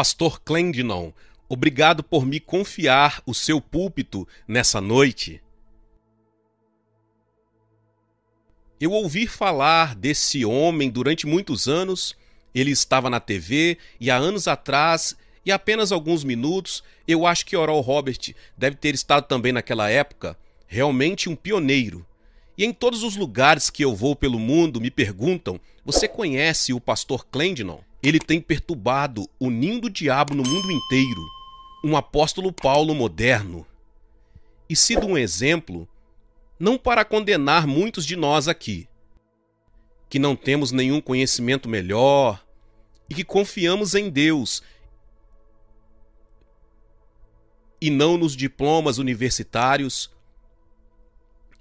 pastor Clendinon, obrigado por me confiar o seu púlpito nessa noite. Eu ouvi falar desse homem durante muitos anos. Ele estava na TV e há anos atrás, e apenas alguns minutos, eu acho que Oral Robert deve ter estado também naquela época, realmente um pioneiro. E em todos os lugares que eu vou pelo mundo me perguntam: você conhece o pastor Clendinon? Ele tem perturbado o ninho do diabo no mundo inteiro, um apóstolo Paulo moderno, e sido um exemplo não para condenar muitos de nós aqui, que não temos nenhum conhecimento melhor e que confiamos em Deus e não nos diplomas universitários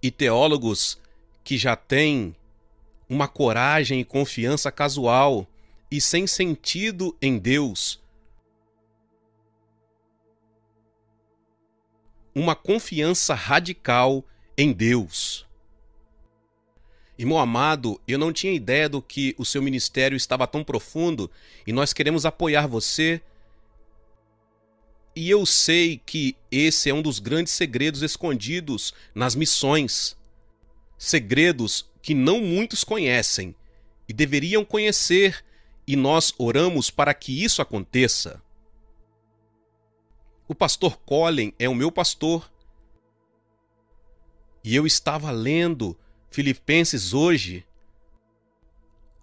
e teólogos que já têm uma coragem e confiança casual e sem sentido em Deus. Uma confiança radical em Deus. Irmão amado, eu não tinha ideia do que o seu ministério estava tão profundo e nós queremos apoiar você. E eu sei que esse é um dos grandes segredos escondidos nas missões. Segredos que não muitos conhecem e deveriam conhecer e nós oramos para que isso aconteça. O pastor Colin é o meu pastor. E eu estava lendo Filipenses hoje.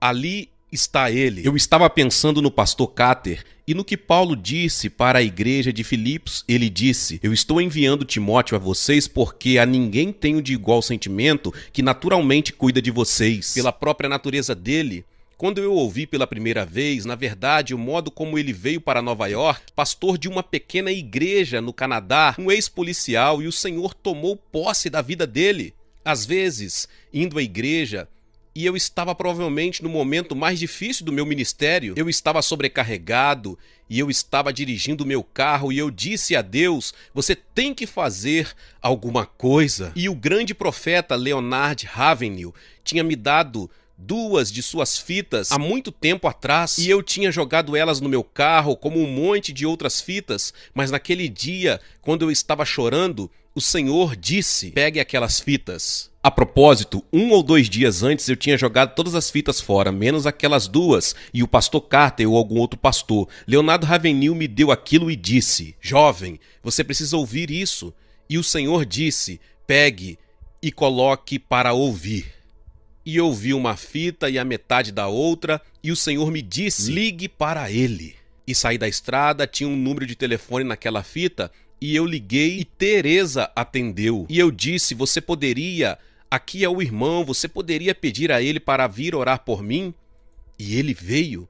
Ali está ele. Eu estava pensando no pastor Cáter e no que Paulo disse para a igreja de Filipos. Ele disse: Eu estou enviando Timóteo a vocês porque a ninguém tenho de igual sentimento que naturalmente cuida de vocês. Pela própria natureza dele, quando eu ouvi pela primeira vez, na verdade, o modo como ele veio para Nova York, pastor de uma pequena igreja no Canadá, um ex-policial, e o Senhor tomou posse da vida dele. Às vezes, indo à igreja, e eu estava provavelmente no momento mais difícil do meu ministério, eu estava sobrecarregado e eu estava dirigindo meu carro e eu disse a Deus: você tem que fazer alguma coisa. E o grande profeta Leonard Ravenel tinha me dado duas de suas fitas há muito tempo atrás e eu tinha jogado elas no meu carro como um monte de outras fitas, mas naquele dia, quando eu estava chorando, o Senhor disse: pegue aquelas fitas. A propósito, um ou dois dias antes eu tinha jogado todas as fitas fora, menos aquelas duas, e o pastor Carter ou algum outro pastor, Leonardo Ravenil, me deu aquilo e disse: Jovem, você precisa ouvir isso. E o Senhor disse: Pegue e coloque para ouvir e ouvi uma fita e a metade da outra, e o Senhor me disse: ligue para ele. E saí da estrada, tinha um número de telefone naquela fita, e eu liguei e Teresa atendeu. E eu disse: você poderia, aqui é o irmão, você poderia pedir a ele para vir orar por mim? E ele veio.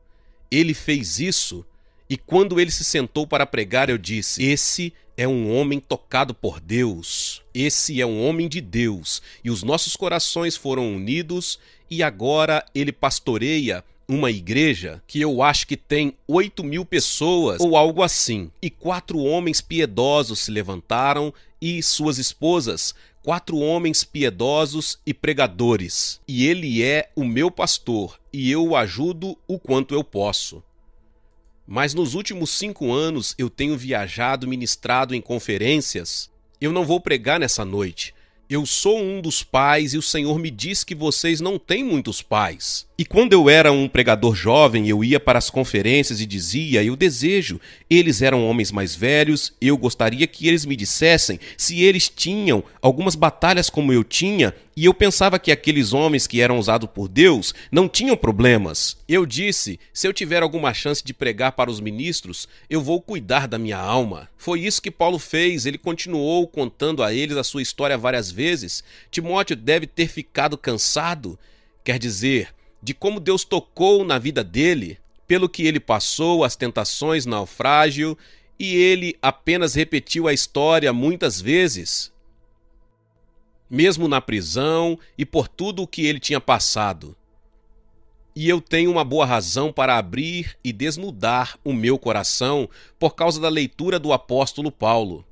Ele fez isso. E quando ele se sentou para pregar, eu disse: esse é um homem tocado por Deus. Esse é um homem de Deus. E os nossos corações foram unidos e agora ele pastoreia uma igreja que eu acho que tem 8 mil pessoas ou algo assim. E quatro homens piedosos se levantaram e suas esposas, quatro homens piedosos e pregadores. E ele é o meu pastor e eu o ajudo o quanto eu posso mas nos últimos cinco anos eu tenho viajado, ministrado em conferências. Eu não vou pregar nessa noite. Eu sou um dos pais e o Senhor me diz que vocês não têm muitos pais. E quando eu era um pregador jovem, eu ia para as conferências e dizia: Eu desejo. Eles eram homens mais velhos, eu gostaria que eles me dissessem se eles tinham algumas batalhas como eu tinha, e eu pensava que aqueles homens que eram usados por Deus não tinham problemas. Eu disse: Se eu tiver alguma chance de pregar para os ministros, eu vou cuidar da minha alma. Foi isso que Paulo fez, ele continuou contando a eles a sua história várias vezes. Timóteo deve ter ficado cansado. Quer dizer, de como Deus tocou na vida dele, pelo que ele passou, as tentações, naufrágio, e ele apenas repetiu a história muitas vezes, mesmo na prisão e por tudo o que ele tinha passado. E eu tenho uma boa razão para abrir e desnudar o meu coração por causa da leitura do apóstolo Paulo.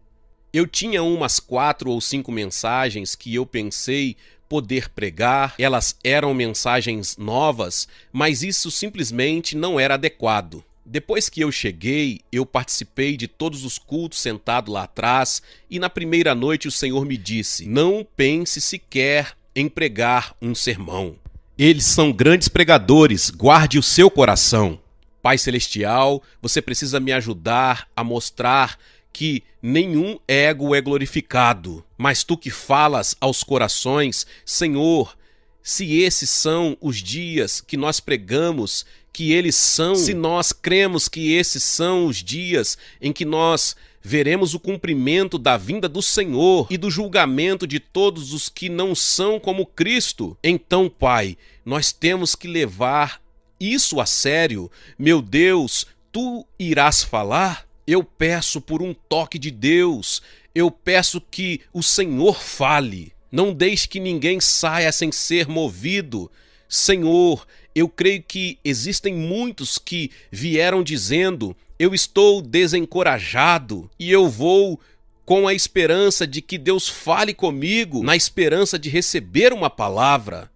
Eu tinha umas quatro ou cinco mensagens que eu pensei poder pregar, elas eram mensagens novas, mas isso simplesmente não era adequado. Depois que eu cheguei, eu participei de todos os cultos sentado lá atrás, e na primeira noite o Senhor me disse: Não pense sequer em pregar um sermão. Eles são grandes pregadores, guarde o seu coração. Pai Celestial, você precisa me ajudar a mostrar que nenhum ego é glorificado, mas tu que falas aos corações, Senhor, se esses são os dias que nós pregamos, que eles são, se nós cremos que esses são os dias em que nós veremos o cumprimento da vinda do Senhor e do julgamento de todos os que não são como Cristo. Então, Pai, nós temos que levar isso a sério. Meu Deus, tu irás falar? Eu peço por um toque de Deus. Eu peço que o Senhor fale. Não deixe que ninguém saia sem ser movido. Senhor, eu creio que existem muitos que vieram dizendo: eu estou desencorajado e eu vou com a esperança de que Deus fale comigo, na esperança de receber uma palavra.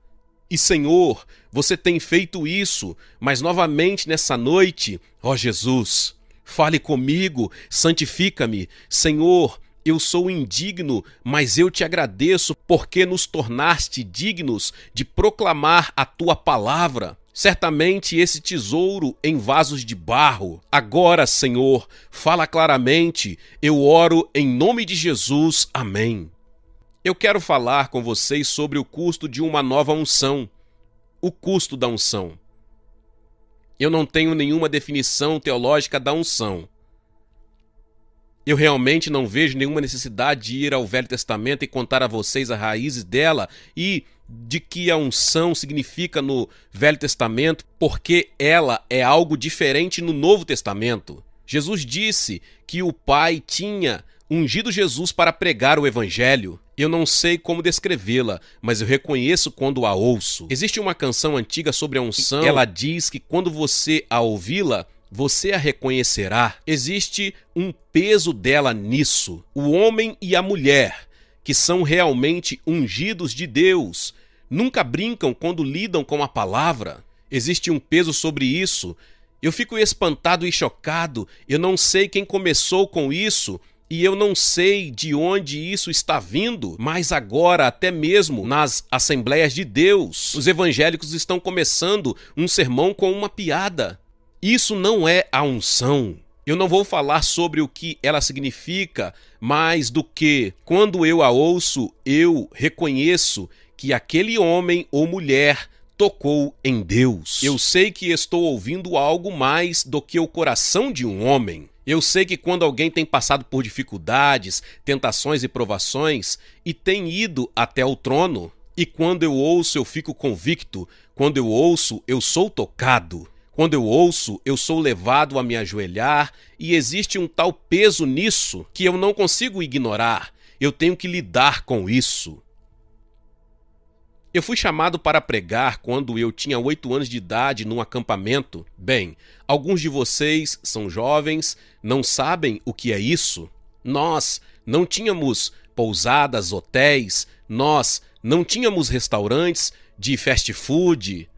E Senhor, você tem feito isso, mas novamente nessa noite, ó Jesus, Fale comigo, santifica-me. Senhor, eu sou indigno, mas eu te agradeço porque nos tornaste dignos de proclamar a tua palavra. Certamente esse tesouro em vasos de barro. Agora, Senhor, fala claramente. Eu oro em nome de Jesus. Amém. Eu quero falar com vocês sobre o custo de uma nova unção. O custo da unção. Eu não tenho nenhuma definição teológica da unção. Eu realmente não vejo nenhuma necessidade de ir ao Velho Testamento e contar a vocês as raízes dela e de que a unção significa no Velho Testamento, porque ela é algo diferente no Novo Testamento. Jesus disse que o Pai tinha ungido Jesus para pregar o Evangelho. Eu não sei como descrevê-la, mas eu reconheço quando a ouço. Existe uma canção antiga sobre a unção. Ela diz que quando você a ouvi-la, você a reconhecerá. Existe um peso dela nisso. O homem e a mulher, que são realmente ungidos de Deus, nunca brincam quando lidam com a palavra. Existe um peso sobre isso. Eu fico espantado e chocado. Eu não sei quem começou com isso, e eu não sei de onde isso está vindo, mas agora, até mesmo nas Assembleias de Deus, os evangélicos estão começando um sermão com uma piada. Isso não é a unção. Eu não vou falar sobre o que ela significa, mais do que quando eu a ouço, eu reconheço que aquele homem ou mulher tocou em Deus. Eu sei que estou ouvindo algo mais do que o coração de um homem. Eu sei que quando alguém tem passado por dificuldades, tentações e provações e tem ido até o trono, e quando eu ouço eu fico convicto, quando eu ouço eu sou tocado, quando eu ouço eu sou levado a me ajoelhar e existe um tal peso nisso que eu não consigo ignorar, eu tenho que lidar com isso. Eu fui chamado para pregar quando eu tinha oito anos de idade num acampamento. Bem, alguns de vocês são jovens, não sabem o que é isso. Nós não tínhamos pousadas, hotéis, nós não tínhamos restaurantes de fast food.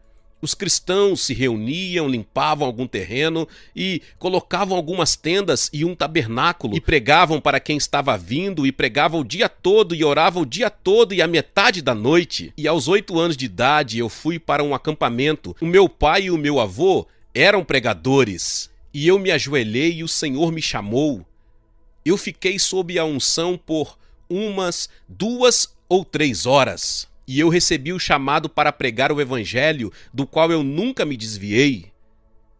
Os cristãos se reuniam, limpavam algum terreno e colocavam algumas tendas e um tabernáculo e pregavam para quem estava vindo e pregavam o dia todo e oravam o dia todo e a metade da noite. E aos oito anos de idade eu fui para um acampamento. O meu pai e o meu avô eram pregadores. E eu me ajoelhei e o Senhor me chamou. Eu fiquei sob a unção por umas duas ou três horas e eu recebi o chamado para pregar o Evangelho, do qual eu nunca me desviei,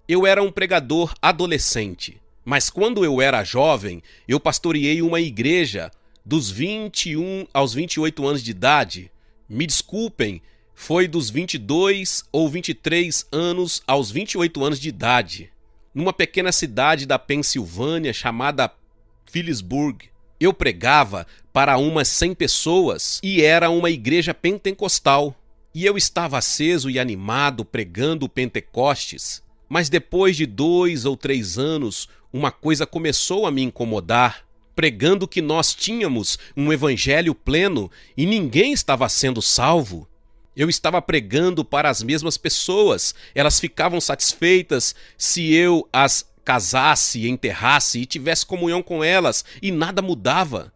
eu era um pregador adolescente. Mas quando eu era jovem, eu pastoreei uma igreja dos 21 aos 28 anos de idade. Me desculpem, foi dos 22 ou 23 anos aos 28 anos de idade, numa pequena cidade da Pensilvânia chamada Phillipsburg. Eu pregava para umas 100 pessoas e era uma igreja pentecostal. E eu estava aceso e animado pregando Pentecostes. Mas depois de dois ou três anos, uma coisa começou a me incomodar. Pregando que nós tínhamos um evangelho pleno e ninguém estava sendo salvo. Eu estava pregando para as mesmas pessoas, elas ficavam satisfeitas se eu as casasse, enterrasse e tivesse comunhão com elas, e nada mudava.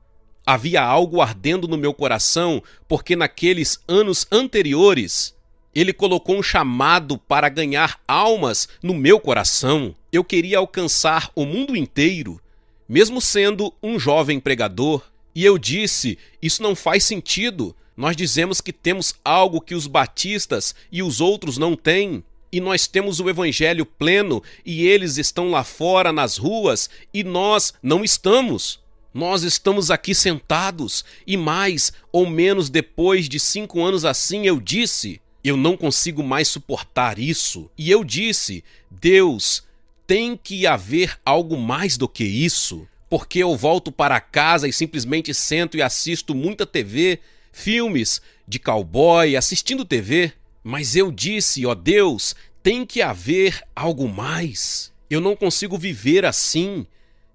Havia algo ardendo no meu coração, porque naqueles anos anteriores ele colocou um chamado para ganhar almas no meu coração. Eu queria alcançar o mundo inteiro, mesmo sendo um jovem pregador. E eu disse: Isso não faz sentido. Nós dizemos que temos algo que os batistas e os outros não têm. E nós temos o evangelho pleno e eles estão lá fora nas ruas e nós não estamos. Nós estamos aqui sentados e mais ou menos depois de cinco anos assim eu disse: eu não consigo mais suportar isso. E eu disse: Deus, tem que haver algo mais do que isso. Porque eu volto para casa e simplesmente sento e assisto muita TV, filmes de cowboy, assistindo TV. Mas eu disse: ó oh Deus, tem que haver algo mais. Eu não consigo viver assim.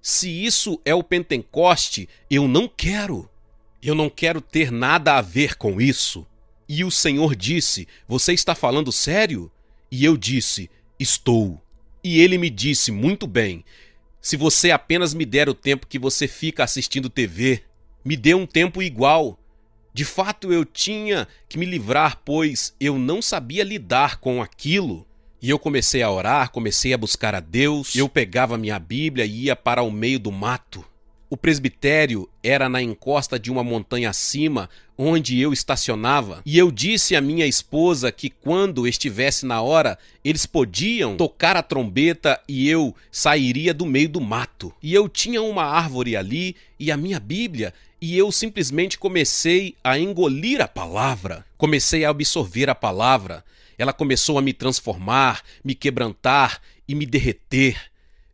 Se isso é o Pentecoste, eu não quero. Eu não quero ter nada a ver com isso. E o Senhor disse: Você está falando sério? E eu disse: Estou. E ele me disse: Muito bem. Se você apenas me der o tempo que você fica assistindo TV, me dê um tempo igual. De fato, eu tinha que me livrar, pois eu não sabia lidar com aquilo. E eu comecei a orar, comecei a buscar a Deus. Eu pegava minha Bíblia e ia para o meio do mato. O presbitério era na encosta de uma montanha acima, onde eu estacionava, e eu disse à minha esposa que quando estivesse na hora, eles podiam tocar a trombeta e eu sairia do meio do mato. E eu tinha uma árvore ali e a minha Bíblia, e eu simplesmente comecei a engolir a palavra. Comecei a absorver a palavra. Ela começou a me transformar, me quebrantar e me derreter.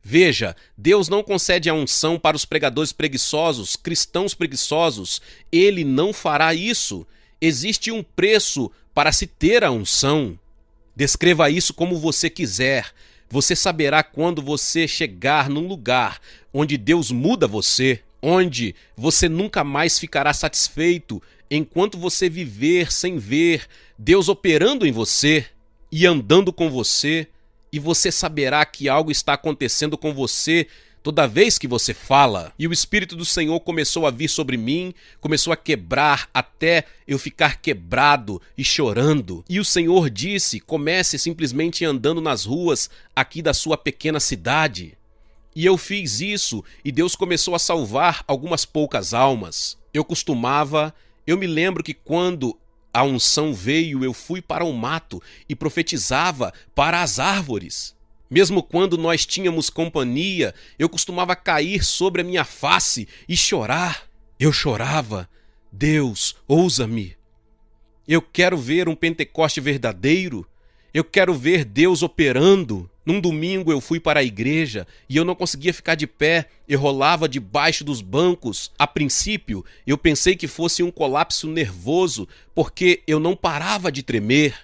Veja, Deus não concede a unção para os pregadores preguiçosos, cristãos preguiçosos. Ele não fará isso. Existe um preço para se ter a unção. Descreva isso como você quiser. Você saberá quando você chegar num lugar onde Deus muda você, onde você nunca mais ficará satisfeito, enquanto você viver sem ver, Deus operando em você e andando com você, e você saberá que algo está acontecendo com você toda vez que você fala. E o Espírito do Senhor começou a vir sobre mim, começou a quebrar até eu ficar quebrado e chorando. E o Senhor disse: comece simplesmente andando nas ruas aqui da sua pequena cidade. E eu fiz isso, e Deus começou a salvar algumas poucas almas. Eu costumava eu me lembro que quando a unção veio, eu fui para o mato e profetizava para as árvores. Mesmo quando nós tínhamos companhia, eu costumava cair sobre a minha face e chorar. Eu chorava. Deus, ousa-me. Eu quero ver um Pentecoste verdadeiro. Eu quero ver Deus operando. Num domingo eu fui para a igreja e eu não conseguia ficar de pé, eu rolava debaixo dos bancos. A princípio, eu pensei que fosse um colapso nervoso, porque eu não parava de tremer.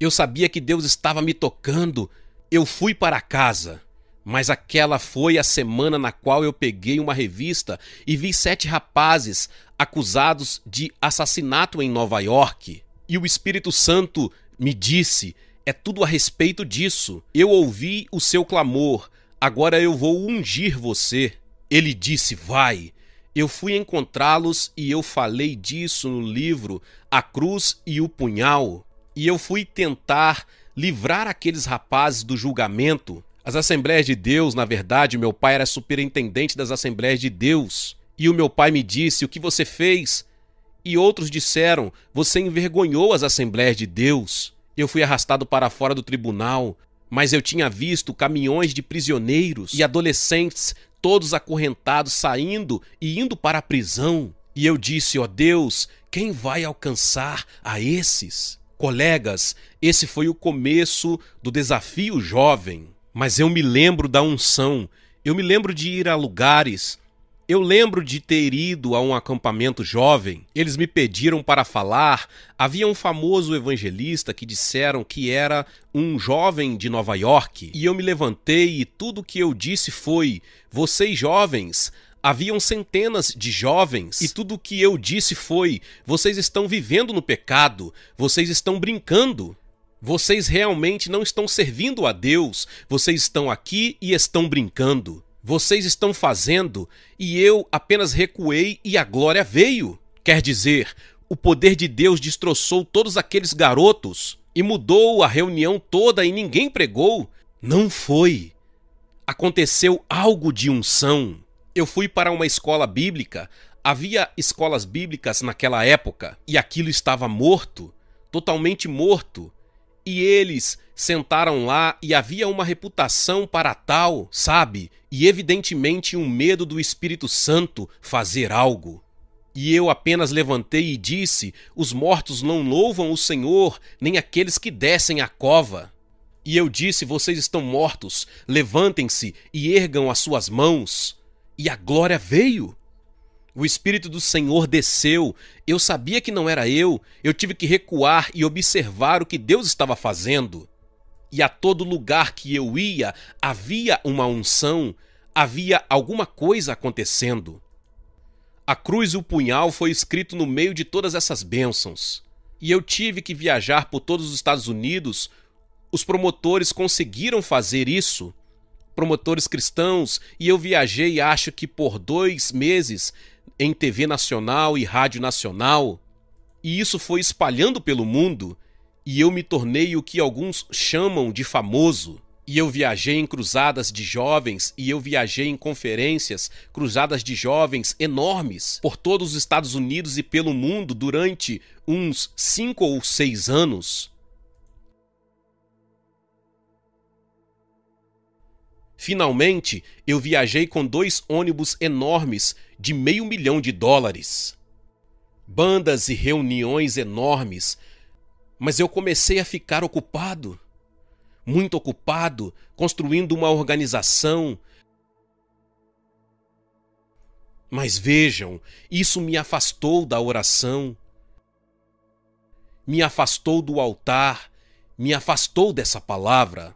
Eu sabia que Deus estava me tocando. Eu fui para casa. Mas aquela foi a semana na qual eu peguei uma revista e vi sete rapazes acusados de assassinato em Nova York. E o Espírito Santo me disse é tudo a respeito disso. Eu ouvi o seu clamor, agora eu vou ungir você. Ele disse: Vai. Eu fui encontrá-los e eu falei disso no livro A Cruz e o Punhal. E eu fui tentar livrar aqueles rapazes do julgamento. As Assembleias de Deus, na verdade, meu pai era superintendente das Assembleias de Deus. E o meu pai me disse: O que você fez? E outros disseram: Você envergonhou as Assembleias de Deus. Eu fui arrastado para fora do tribunal, mas eu tinha visto caminhões de prisioneiros e adolescentes todos acorrentados saindo e indo para a prisão. E eu disse, ó oh Deus, quem vai alcançar a esses? Colegas, esse foi o começo do desafio jovem. Mas eu me lembro da unção, eu me lembro de ir a lugares eu lembro de ter ido a um acampamento jovem. Eles me pediram para falar. Havia um famoso evangelista que disseram que era um jovem de Nova York. E eu me levantei e tudo que eu disse foi: Vocês jovens, Haviam centenas de jovens, e tudo o que eu disse foi: vocês estão vivendo no pecado, vocês estão brincando. Vocês realmente não estão servindo a Deus, vocês estão aqui e estão brincando vocês estão fazendo e eu apenas recuei e a glória veio. Quer dizer, o poder de Deus destroçou todos aqueles garotos e mudou a reunião toda e ninguém pregou. Não foi. Aconteceu algo de unção. Eu fui para uma escola bíblica. Havia escolas bíblicas naquela época e aquilo estava morto, totalmente morto. E eles sentaram lá e havia uma reputação para tal, sabe? E evidentemente um medo do Espírito Santo fazer algo. E eu apenas levantei e disse: Os mortos não louvam o Senhor, nem aqueles que descem à cova. E eu disse: Vocês estão mortos, levantem-se e ergam as suas mãos. E a glória veio. O Espírito do Senhor desceu. Eu sabia que não era eu. Eu tive que recuar e observar o que Deus estava fazendo. E a todo lugar que eu ia, havia uma unção, havia alguma coisa acontecendo. A cruz e o punhal foi escrito no meio de todas essas bênçãos. E eu tive que viajar por todos os Estados Unidos. Os promotores conseguiram fazer isso. Promotores cristãos, e eu viajei, acho que por dois meses, em TV nacional e rádio nacional, e isso foi espalhando pelo mundo, e eu me tornei o que alguns chamam de famoso. E eu viajei em cruzadas de jovens, e eu viajei em conferências, cruzadas de jovens enormes, por todos os Estados Unidos e pelo mundo durante uns cinco ou seis anos. Finalmente, eu viajei com dois ônibus enormes de meio milhão de dólares. Bandas e reuniões enormes, mas eu comecei a ficar ocupado, muito ocupado, construindo uma organização. Mas vejam, isso me afastou da oração, me afastou do altar, me afastou dessa palavra.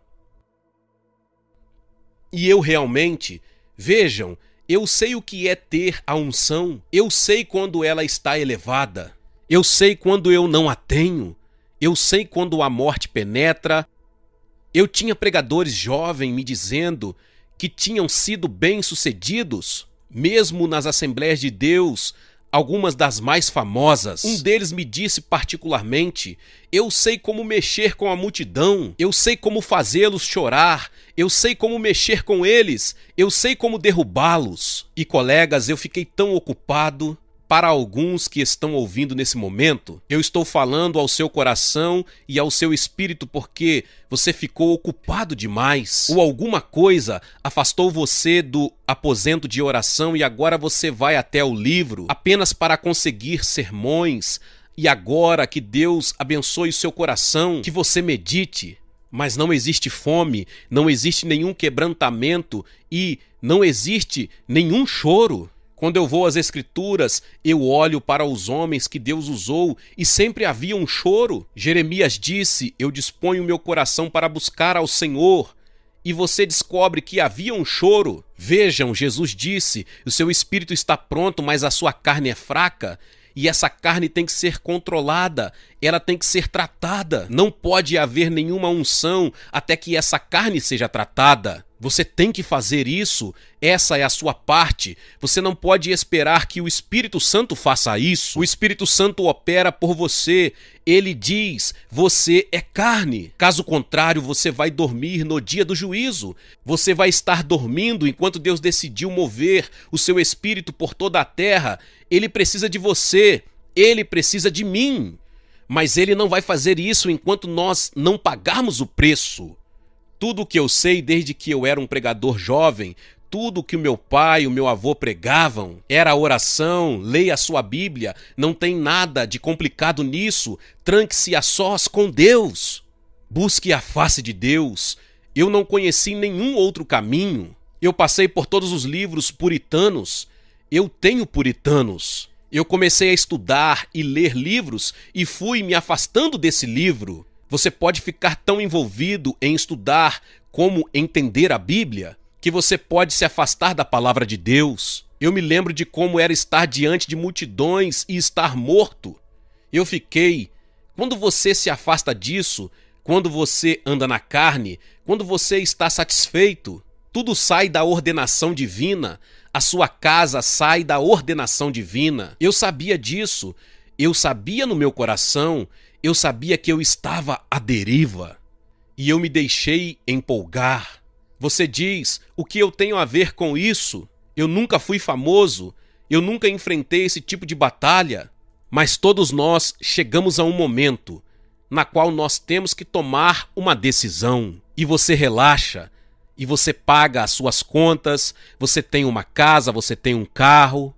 E eu realmente, vejam, eu sei o que é ter a unção, eu sei quando ela está elevada, eu sei quando eu não a tenho, eu sei quando a morte penetra. Eu tinha pregadores jovens me dizendo que tinham sido bem-sucedidos, mesmo nas Assembleias de Deus, algumas das mais famosas. Um deles me disse particularmente: Eu sei como mexer com a multidão, eu sei como fazê-los chorar, eu sei como mexer com eles, eu sei como derrubá-los. E colegas, eu fiquei tão ocupado para alguns que estão ouvindo nesse momento, eu estou falando ao seu coração e ao seu espírito porque você ficou ocupado demais, ou alguma coisa afastou você do aposento de oração e agora você vai até o livro apenas para conseguir sermões. E agora que Deus abençoe o seu coração, que você medite, mas não existe fome, não existe nenhum quebrantamento e não existe nenhum choro. Quando eu vou às Escrituras, eu olho para os homens que Deus usou e sempre havia um choro. Jeremias disse: Eu disponho meu coração para buscar ao Senhor. E você descobre que havia um choro. Vejam, Jesus disse: O seu espírito está pronto, mas a sua carne é fraca. E essa carne tem que ser controlada, ela tem que ser tratada. Não pode haver nenhuma unção até que essa carne seja tratada. Você tem que fazer isso, essa é a sua parte. Você não pode esperar que o Espírito Santo faça isso. O Espírito Santo opera por você. Ele diz: você é carne. Caso contrário, você vai dormir no dia do juízo. Você vai estar dormindo enquanto Deus decidiu mover o seu espírito por toda a terra. Ele precisa de você. Ele precisa de mim. Mas ele não vai fazer isso enquanto nós não pagarmos o preço. Tudo o que eu sei desde que eu era um pregador jovem, tudo o que o meu pai e o meu avô pregavam era oração, leia a sua Bíblia, não tem nada de complicado nisso, tranque-se a sós com Deus, busque a face de Deus. Eu não conheci nenhum outro caminho. Eu passei por todos os livros puritanos. Eu tenho puritanos. Eu comecei a estudar e ler livros e fui me afastando desse livro. Você pode ficar tão envolvido em estudar como entender a Bíblia que você pode se afastar da palavra de Deus. Eu me lembro de como era estar diante de multidões e estar morto. Eu fiquei. Quando você se afasta disso, quando você anda na carne, quando você está satisfeito, tudo sai da ordenação divina, a sua casa sai da ordenação divina. Eu sabia disso, eu sabia no meu coração eu sabia que eu estava à deriva e eu me deixei empolgar. Você diz: o que eu tenho a ver com isso? Eu nunca fui famoso, eu nunca enfrentei esse tipo de batalha. Mas todos nós chegamos a um momento na qual nós temos que tomar uma decisão e você relaxa e você paga as suas contas, você tem uma casa, você tem um carro,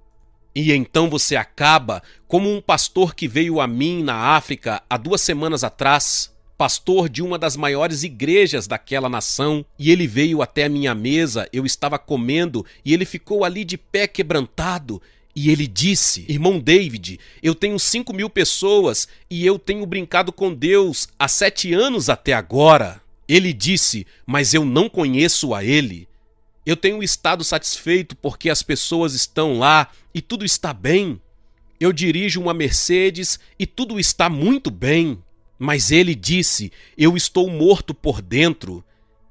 e então você acaba como um pastor que veio a mim na África há duas semanas atrás, pastor de uma das maiores igrejas daquela nação, e ele veio até a minha mesa, eu estava comendo, e ele ficou ali de pé quebrantado. E ele disse: Irmão David, eu tenho 5 mil pessoas e eu tenho brincado com Deus há sete anos até agora. Ele disse: Mas eu não conheço a ele eu tenho um estado satisfeito porque as pessoas estão lá e tudo está bem. Eu dirijo uma Mercedes e tudo está muito bem. Mas ele disse: Eu estou morto por dentro.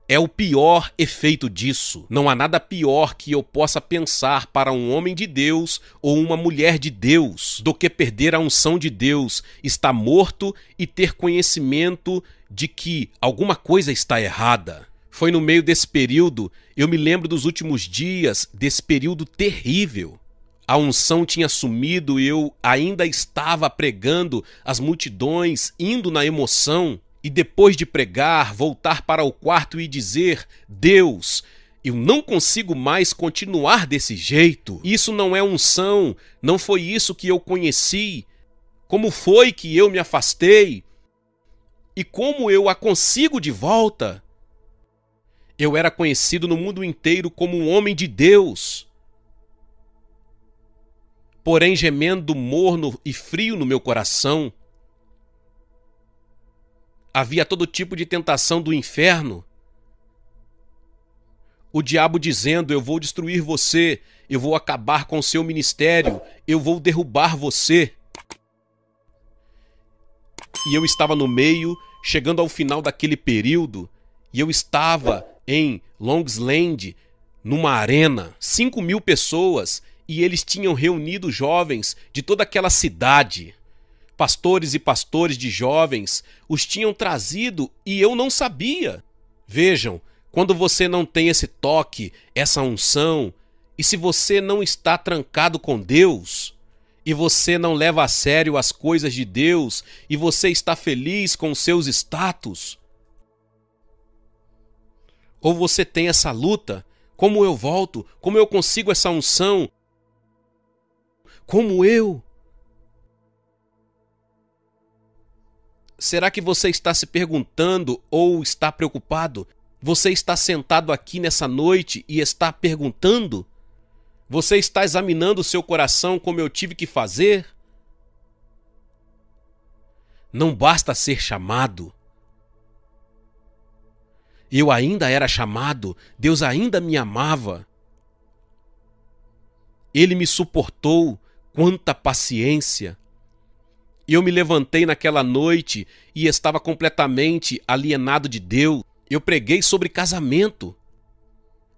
É o pior efeito disso. Não há nada pior que eu possa pensar para um homem de Deus ou uma mulher de Deus do que perder a unção de Deus, estar morto e ter conhecimento de que alguma coisa está errada. Foi no meio desse período, eu me lembro dos últimos dias, desse período terrível. A unção tinha sumido e eu ainda estava pregando as multidões, indo na emoção, e depois de pregar, voltar para o quarto e dizer: Deus, eu não consigo mais continuar desse jeito. Isso não é unção, não foi isso que eu conheci. Como foi que eu me afastei? E como eu a consigo de volta? Eu era conhecido no mundo inteiro como um homem de Deus. Porém, gemendo morno e frio no meu coração, havia todo tipo de tentação do inferno. O diabo dizendo: Eu vou destruir você, eu vou acabar com o seu ministério, eu vou derrubar você. E eu estava no meio, chegando ao final daquele período, e eu estava em Longsland, numa arena, 5 mil pessoas, e eles tinham reunido jovens de toda aquela cidade. Pastores e pastores de jovens os tinham trazido e eu não sabia. Vejam, quando você não tem esse toque, essa unção, e se você não está trancado com Deus, e você não leva a sério as coisas de Deus, e você está feliz com seus status, ou você tem essa luta? Como eu volto? Como eu consigo essa unção? Como eu? Será que você está se perguntando ou está preocupado? Você está sentado aqui nessa noite e está perguntando? Você está examinando o seu coração como eu tive que fazer? Não basta ser chamado, eu ainda era chamado, Deus ainda me amava. Ele me suportou, quanta paciência! Eu me levantei naquela noite e estava completamente alienado de Deus. Eu preguei sobre casamento.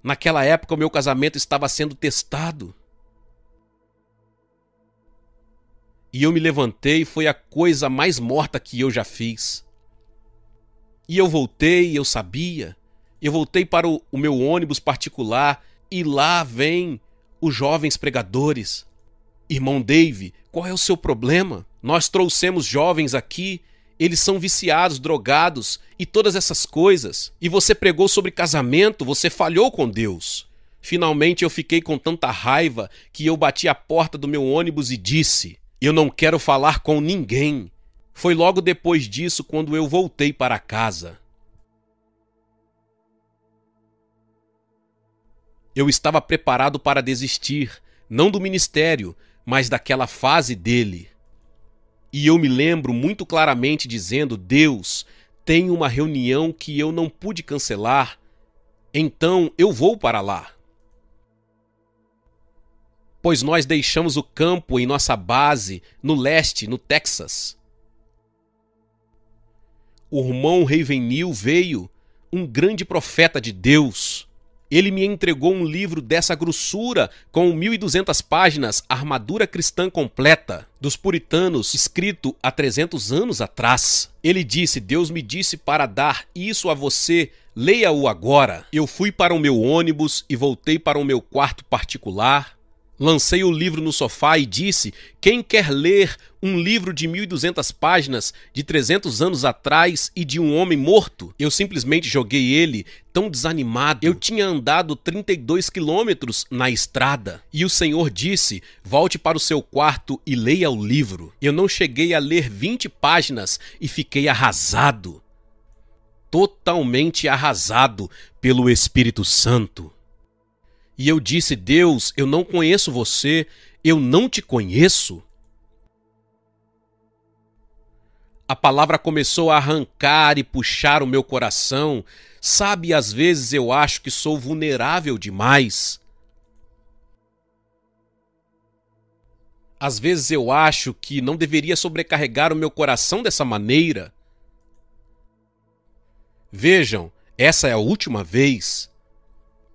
Naquela época, o meu casamento estava sendo testado. E eu me levantei, foi a coisa mais morta que eu já fiz. E eu voltei, eu sabia. Eu voltei para o, o meu ônibus particular e lá vem os jovens pregadores. Irmão Dave, qual é o seu problema? Nós trouxemos jovens aqui, eles são viciados, drogados e todas essas coisas. E você pregou sobre casamento, você falhou com Deus. Finalmente eu fiquei com tanta raiva que eu bati a porta do meu ônibus e disse: Eu não quero falar com ninguém. Foi logo depois disso quando eu voltei para casa. Eu estava preparado para desistir, não do ministério, mas daquela fase dele. E eu me lembro muito claramente dizendo: Deus, tem uma reunião que eu não pude cancelar, então eu vou para lá. Pois nós deixamos o campo em nossa base no leste, no Texas. O irmão Ravenil veio, um grande profeta de Deus. Ele me entregou um livro dessa grossura, com 1.200 páginas, Armadura Cristã Completa, dos puritanos, escrito há 300 anos atrás. Ele disse: Deus me disse para dar isso a você, leia-o agora. Eu fui para o meu ônibus e voltei para o meu quarto particular. Lancei o livro no sofá e disse: quem quer ler um livro de 1.200 páginas de 300 anos atrás e de um homem morto? Eu simplesmente joguei ele, tão desanimado. Eu tinha andado 32 quilômetros na estrada. E o Senhor disse: volte para o seu quarto e leia o livro. Eu não cheguei a ler 20 páginas e fiquei arrasado. Totalmente arrasado pelo Espírito Santo. E eu disse: Deus, eu não conheço você, eu não te conheço. A palavra começou a arrancar e puxar o meu coração. Sabe, às vezes eu acho que sou vulnerável demais. Às vezes eu acho que não deveria sobrecarregar o meu coração dessa maneira. Vejam, essa é a última vez.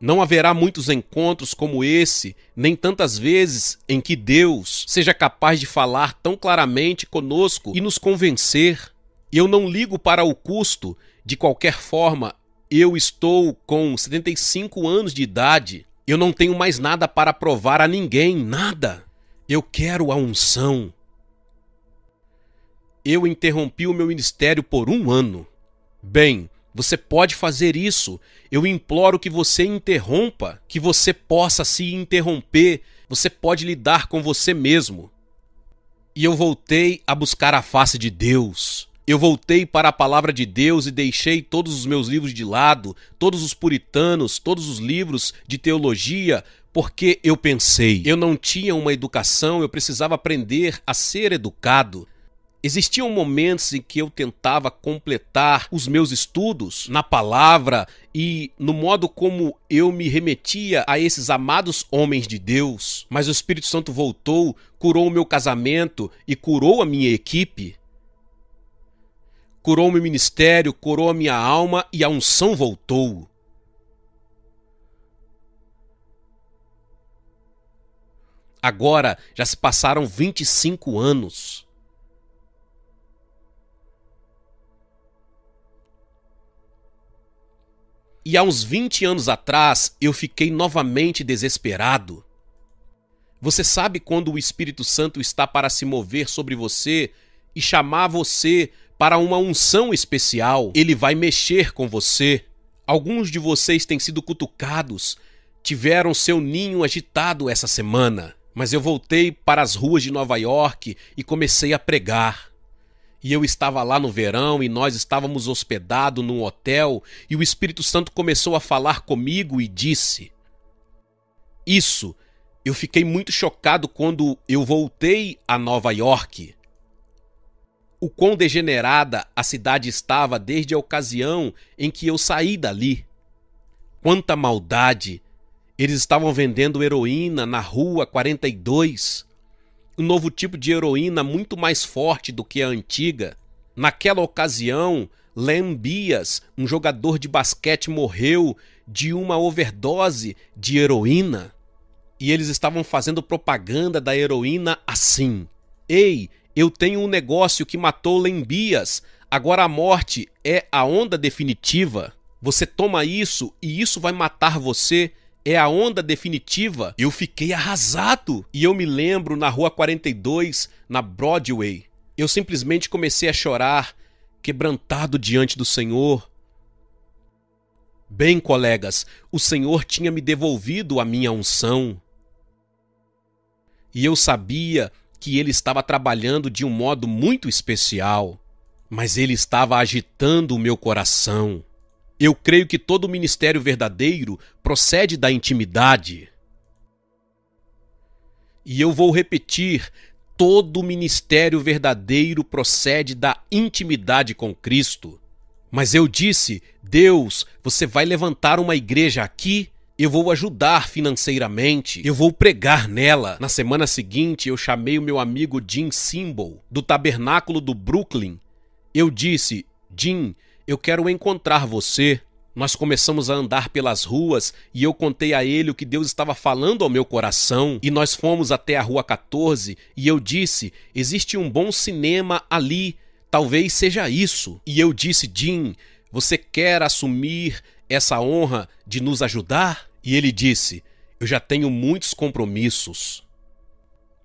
Não haverá muitos encontros como esse, nem tantas vezes em que Deus seja capaz de falar tão claramente conosco e nos convencer. eu não ligo para o custo, de qualquer forma, eu estou com 75 anos de idade, eu não tenho mais nada para provar a ninguém, nada. Eu quero a unção. Eu interrompi o meu ministério por um ano. Bem, você pode fazer isso. Eu imploro que você interrompa, que você possa se interromper. Você pode lidar com você mesmo. E eu voltei a buscar a face de Deus. Eu voltei para a palavra de Deus e deixei todos os meus livros de lado, todos os puritanos, todos os livros de teologia, porque eu pensei, eu não tinha uma educação, eu precisava aprender a ser educado. Existiam momentos em que eu tentava completar os meus estudos na palavra e no modo como eu me remetia a esses amados homens de Deus, mas o Espírito Santo voltou, curou o meu casamento e curou a minha equipe. Curou o meu ministério, curou a minha alma e a unção voltou. Agora já se passaram 25 anos. E há uns 20 anos atrás eu fiquei novamente desesperado. Você sabe quando o Espírito Santo está para se mover sobre você e chamar você para uma unção especial? Ele vai mexer com você. Alguns de vocês têm sido cutucados, tiveram seu ninho agitado essa semana. Mas eu voltei para as ruas de Nova York e comecei a pregar e eu estava lá no verão e nós estávamos hospedados num hotel e o Espírito Santo começou a falar comigo e disse: Isso, eu fiquei muito chocado quando eu voltei a Nova York. O quão degenerada a cidade estava desde a ocasião em que eu saí dali. Quanta maldade! Eles estavam vendendo heroína na Rua 42 um novo tipo de heroína muito mais forte do que a antiga. Naquela ocasião, Lembias, Bias, um jogador de basquete, morreu de uma overdose de heroína. E eles estavam fazendo propaganda da heroína assim: Ei, eu tenho um negócio que matou Lembias. agora a morte é a onda definitiva. Você toma isso e isso vai matar você é a onda definitiva. Eu fiquei arrasado. E eu me lembro na Rua 42, na Broadway. Eu simplesmente comecei a chorar, quebrantado diante do Senhor. Bem, colegas, o Senhor tinha me devolvido a minha unção. E eu sabia que ele estava trabalhando de um modo muito especial, mas ele estava agitando o meu coração. Eu creio que todo ministério verdadeiro procede da intimidade. E eu vou repetir: todo ministério verdadeiro procede da intimidade com Cristo. Mas eu disse: Deus, você vai levantar uma igreja aqui? Eu vou ajudar financeiramente, eu vou pregar nela. Na semana seguinte, eu chamei o meu amigo Jim Symbol, do Tabernáculo do Brooklyn. Eu disse: Jim, eu quero encontrar você. Nós começamos a andar pelas ruas e eu contei a ele o que Deus estava falando ao meu coração. E nós fomos até a rua 14 e eu disse: existe um bom cinema ali, talvez seja isso. E eu disse: Jim, você quer assumir essa honra de nos ajudar? E ele disse: Eu já tenho muitos compromissos.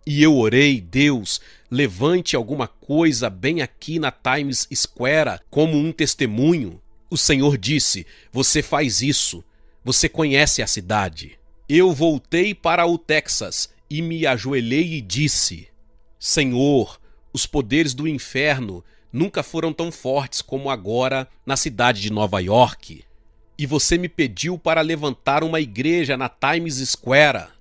E eu orei, Deus, levante alguma coisa bem aqui na Times Square como um testemunho. O Senhor disse: Você faz isso. Você conhece a cidade. Eu voltei para o Texas e me ajoelhei e disse: Senhor, os poderes do inferno nunca foram tão fortes como agora na cidade de Nova York. E você me pediu para levantar uma igreja na Times Square.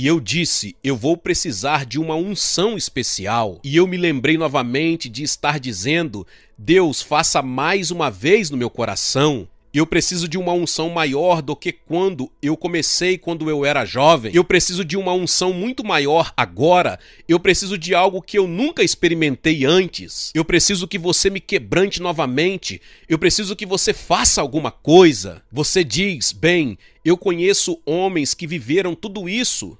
E eu disse: Eu vou precisar de uma unção especial. E eu me lembrei novamente de estar dizendo: Deus, faça mais uma vez no meu coração. Eu preciso de uma unção maior do que quando eu comecei quando eu era jovem. Eu preciso de uma unção muito maior agora. Eu preciso de algo que eu nunca experimentei antes. Eu preciso que você me quebrante novamente. Eu preciso que você faça alguma coisa. Você diz, bem, eu conheço homens que viveram tudo isso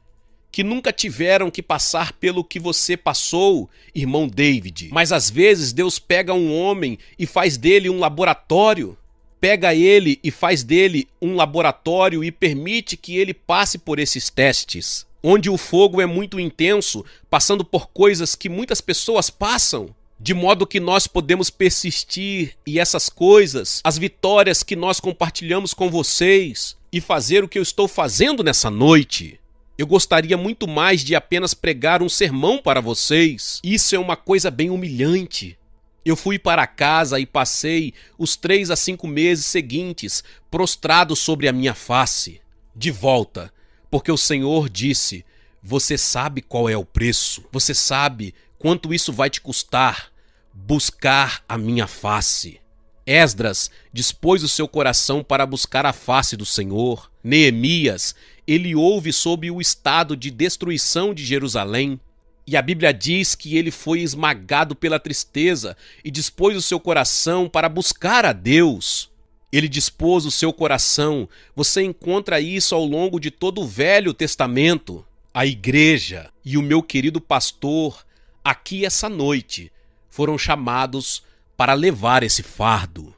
que nunca tiveram que passar pelo que você passou, irmão David. Mas às vezes Deus pega um homem e faz dele um laboratório. Pega ele e faz dele um laboratório e permite que ele passe por esses testes. Onde o fogo é muito intenso, passando por coisas que muitas pessoas passam de modo que nós podemos persistir e essas coisas, as vitórias que nós compartilhamos com vocês e fazer o que eu estou fazendo nessa noite. Eu gostaria muito mais de apenas pregar um sermão para vocês. Isso é uma coisa bem humilhante. Eu fui para casa e passei os três a cinco meses seguintes prostrado sobre a minha face, de volta, porque o Senhor disse: Você sabe qual é o preço, você sabe quanto isso vai te custar buscar a minha face. Esdras dispôs o seu coração para buscar a face do Senhor. Neemias ele ouve sobre o estado de destruição de Jerusalém, e a Bíblia diz que ele foi esmagado pela tristeza e dispôs o seu coração para buscar a Deus. Ele dispôs o seu coração. Você encontra isso ao longo de todo o Velho Testamento. A igreja e o meu querido pastor, aqui essa noite, foram chamados para levar esse fardo.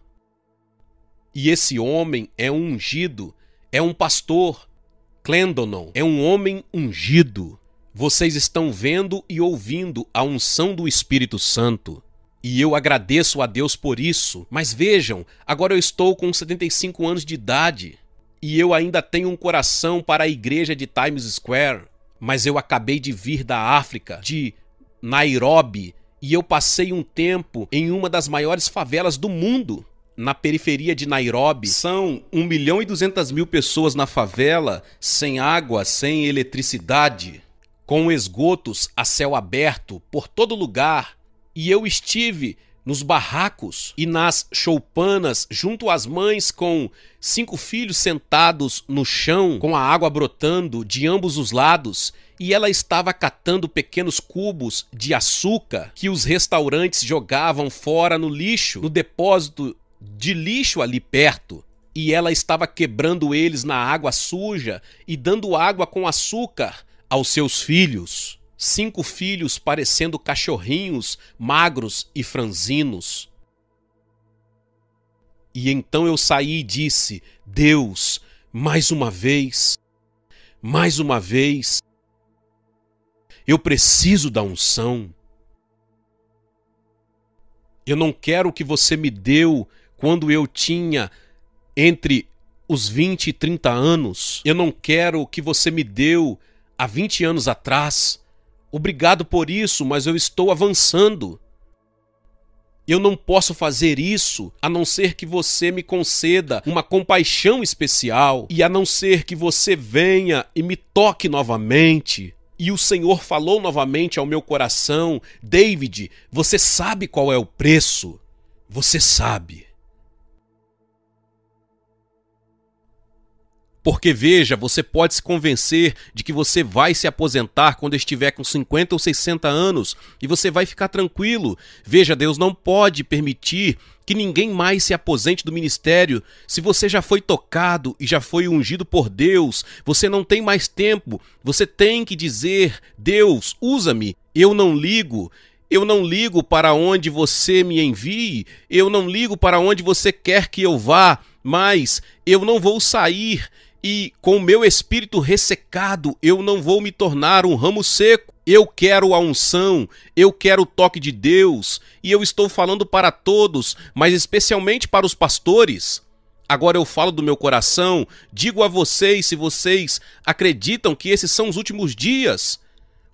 E esse homem é um ungido, é um pastor, Clendonon é um homem ungido. Vocês estão vendo e ouvindo a unção do Espírito Santo. E eu agradeço a Deus por isso. Mas vejam, agora eu estou com 75 anos de idade. E eu ainda tenho um coração para a igreja de Times Square. Mas eu acabei de vir da África, de Nairobi, e eu passei um tempo em uma das maiores favelas do mundo na periferia de Nairobi. São 1 milhão e 200 mil pessoas na favela, sem água, sem eletricidade, com esgotos a céu aberto por todo lugar. E eu estive nos barracos e nas choupanas, junto às mães com cinco filhos sentados no chão, com a água brotando de ambos os lados, e ela estava catando pequenos cubos de açúcar que os restaurantes jogavam fora no lixo, no depósito de lixo ali perto e ela estava quebrando eles na água suja e dando água com açúcar aos seus filhos. Cinco filhos parecendo cachorrinhos, magros e franzinos. E então eu saí e disse: Deus, mais uma vez, mais uma vez, eu preciso da unção. Eu não quero o que você me deu quando eu tinha entre os 20 e 30 anos. Eu não quero o que você me deu há 20 anos atrás. Obrigado por isso, mas eu estou avançando. Eu não posso fazer isso a não ser que você me conceda uma compaixão especial e a não ser que você venha e me toque novamente. E o Senhor falou novamente ao meu coração: David, você sabe qual é o preço? Você sabe. Porque veja, você pode se convencer de que você vai se aposentar quando estiver com 50 ou 60 anos e você vai ficar tranquilo. Veja, Deus não pode permitir que ninguém mais se aposente do ministério. Se você já foi tocado e já foi ungido por Deus, você não tem mais tempo. Você tem que dizer: Deus, usa-me. Eu não ligo. Eu não ligo para onde você me envie, eu não ligo para onde você quer que eu vá, mas eu não vou sair e com meu espírito ressecado eu não vou me tornar um ramo seco. Eu quero a unção, eu quero o toque de Deus, e eu estou falando para todos, mas especialmente para os pastores. Agora eu falo do meu coração, digo a vocês se vocês acreditam que esses são os últimos dias.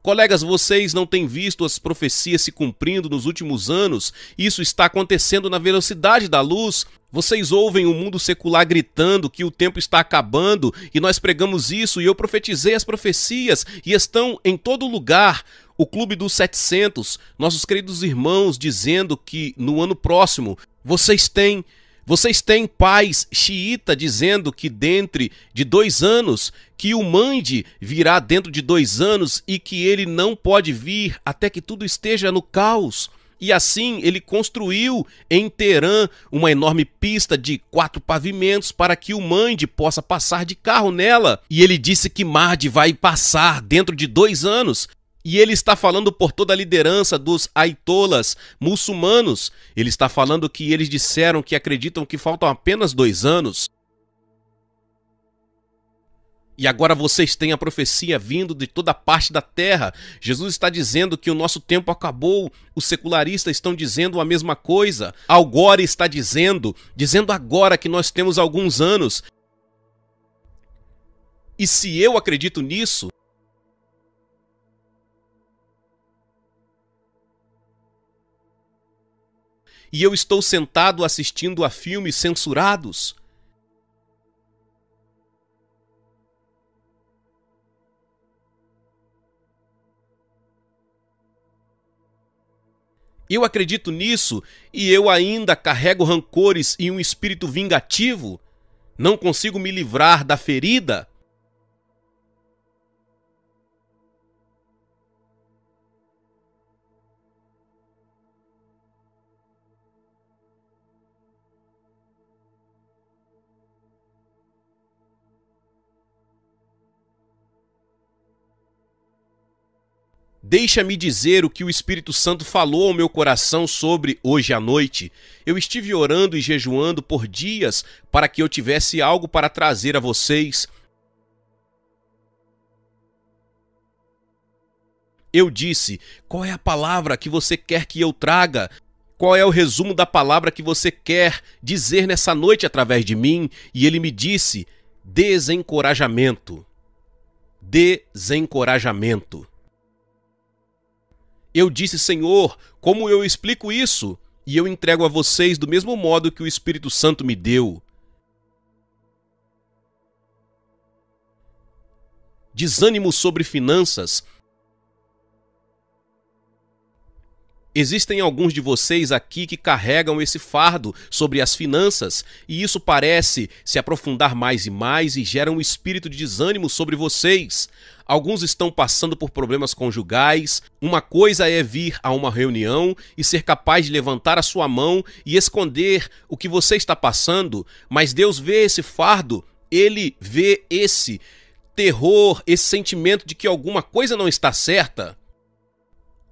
Colegas, vocês não têm visto as profecias se cumprindo nos últimos anos? Isso está acontecendo na velocidade da luz. Vocês ouvem o mundo secular gritando que o tempo está acabando e nós pregamos isso e eu profetizei as profecias e estão em todo lugar. O Clube dos 700, nossos queridos irmãos dizendo que no ano próximo vocês têm vocês têm pais xiita dizendo que dentro de dois anos, que o mande virá dentro de dois anos e que ele não pode vir até que tudo esteja no caos. E assim ele construiu em Teerã uma enorme pista de quatro pavimentos para que o Mande possa passar de carro nela. E ele disse que Marde vai passar dentro de dois anos. E ele está falando por toda a liderança dos aitolas muçulmanos. Ele está falando que eles disseram que acreditam que faltam apenas dois anos. E agora vocês têm a profecia vindo de toda parte da terra. Jesus está dizendo que o nosso tempo acabou. Os secularistas estão dizendo a mesma coisa. Agora está dizendo, dizendo agora que nós temos alguns anos. E se eu acredito nisso, e eu estou sentado assistindo a filmes censurados. Eu acredito nisso e eu ainda carrego rancores e um espírito vingativo. Não consigo me livrar da ferida. Deixa-me dizer o que o Espírito Santo falou ao meu coração sobre hoje à noite. Eu estive orando e jejuando por dias para que eu tivesse algo para trazer a vocês. Eu disse: qual é a palavra que você quer que eu traga? Qual é o resumo da palavra que você quer dizer nessa noite através de mim? E ele me disse: desencorajamento. Desencorajamento. Eu disse, Senhor, como eu explico isso? E eu entrego a vocês do mesmo modo que o Espírito Santo me deu. Desânimo sobre finanças Existem alguns de vocês aqui que carregam esse fardo sobre as finanças e isso parece se aprofundar mais e mais e gera um espírito de desânimo sobre vocês. Alguns estão passando por problemas conjugais. Uma coisa é vir a uma reunião e ser capaz de levantar a sua mão e esconder o que você está passando, mas Deus vê esse fardo, ele vê esse terror, esse sentimento de que alguma coisa não está certa.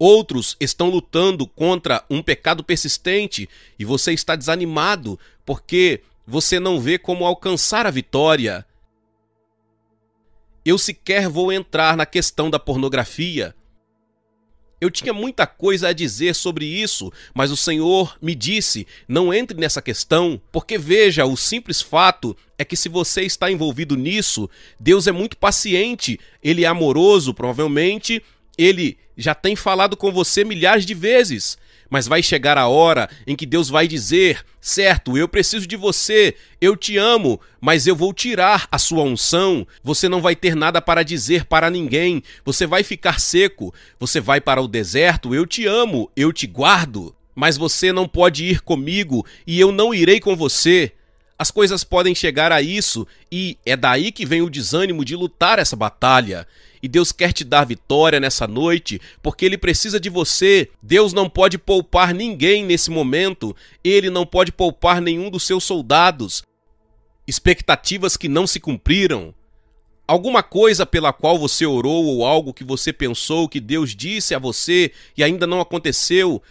Outros estão lutando contra um pecado persistente e você está desanimado porque você não vê como alcançar a vitória. Eu sequer vou entrar na questão da pornografia. Eu tinha muita coisa a dizer sobre isso, mas o Senhor me disse: não entre nessa questão, porque veja, o simples fato é que se você está envolvido nisso, Deus é muito paciente, ele é amoroso, provavelmente, ele já tem falado com você milhares de vezes, mas vai chegar a hora em que Deus vai dizer: certo, eu preciso de você, eu te amo, mas eu vou tirar a sua unção. Você não vai ter nada para dizer para ninguém, você vai ficar seco, você vai para o deserto, eu te amo, eu te guardo. Mas você não pode ir comigo e eu não irei com você. As coisas podem chegar a isso, e é daí que vem o desânimo de lutar essa batalha. E Deus quer te dar vitória nessa noite, porque Ele precisa de você. Deus não pode poupar ninguém nesse momento, Ele não pode poupar nenhum dos seus soldados. Expectativas que não se cumpriram. Alguma coisa pela qual você orou ou algo que você pensou que Deus disse a você e ainda não aconteceu,